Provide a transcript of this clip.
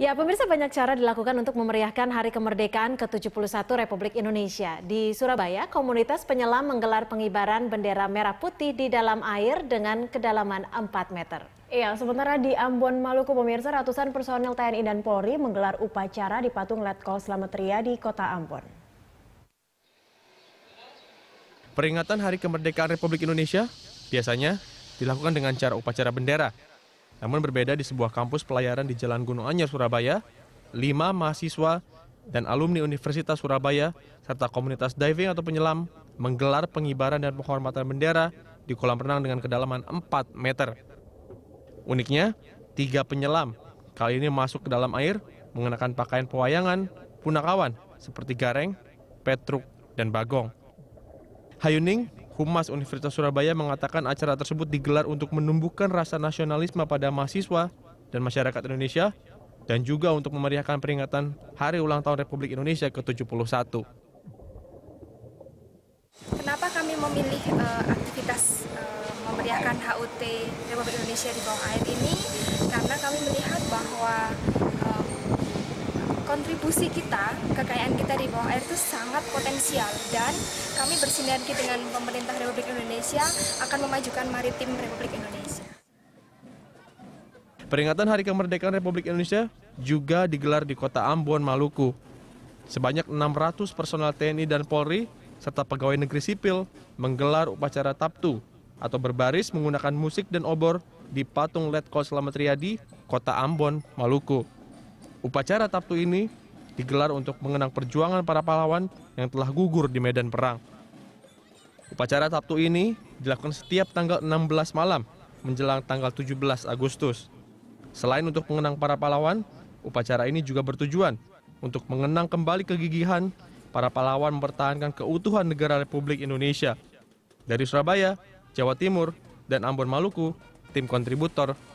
Ya, pemirsa banyak cara dilakukan untuk memeriahkan Hari Kemerdekaan ke-71 Republik Indonesia. Di Surabaya, komunitas penyelam menggelar pengibaran bendera merah putih di dalam air dengan kedalaman 4 meter. Iya, sementara di Ambon, Maluku, pemirsa ratusan personel TNI dan Polri menggelar upacara di patung Letkol Slametria di kota Ambon. Peringatan Hari Kemerdekaan Republik Indonesia biasanya dilakukan dengan cara upacara bendera namun berbeda di sebuah kampus pelayaran di Jalan Gunung Anyar, Surabaya, lima mahasiswa dan alumni Universitas Surabaya serta komunitas diving atau penyelam menggelar pengibaran dan penghormatan bendera di kolam renang dengan kedalaman 4 meter. Uniknya, tiga penyelam kali ini masuk ke dalam air mengenakan pakaian pewayangan, punakawan seperti gareng, petruk, dan bagong. Hayuning Humas Universitas Surabaya mengatakan acara tersebut digelar untuk menumbuhkan rasa nasionalisme pada mahasiswa dan masyarakat Indonesia dan juga untuk memeriahkan peringatan Hari Ulang Tahun Republik Indonesia ke-71. Kenapa kami memilih uh, aktivitas uh, memeriahkan HUT Republik Indonesia di bawah air ini? Karena kami melihat bahwa kontribusi kita, kekayaan kita di bawah air itu sangat potensial dan kami bersinergi dengan pemerintah Republik Indonesia akan memajukan maritim Republik Indonesia. Peringatan Hari Kemerdekaan Republik Indonesia juga digelar di kota Ambon, Maluku. Sebanyak 600 personel TNI dan Polri serta pegawai negeri sipil menggelar upacara Taptu atau berbaris menggunakan musik dan obor di patung Letkol Selamat Riyadi, kota Ambon, Maluku. Upacara Sabtu ini digelar untuk mengenang perjuangan para pahlawan yang telah gugur di medan perang. Upacara Sabtu ini dilakukan setiap tanggal 16 malam menjelang tanggal 17 Agustus. Selain untuk mengenang para pahlawan, upacara ini juga bertujuan untuk mengenang kembali kegigihan para pahlawan mempertahankan keutuhan negara Republik Indonesia. Dari Surabaya, Jawa Timur, dan Ambon Maluku, tim kontributor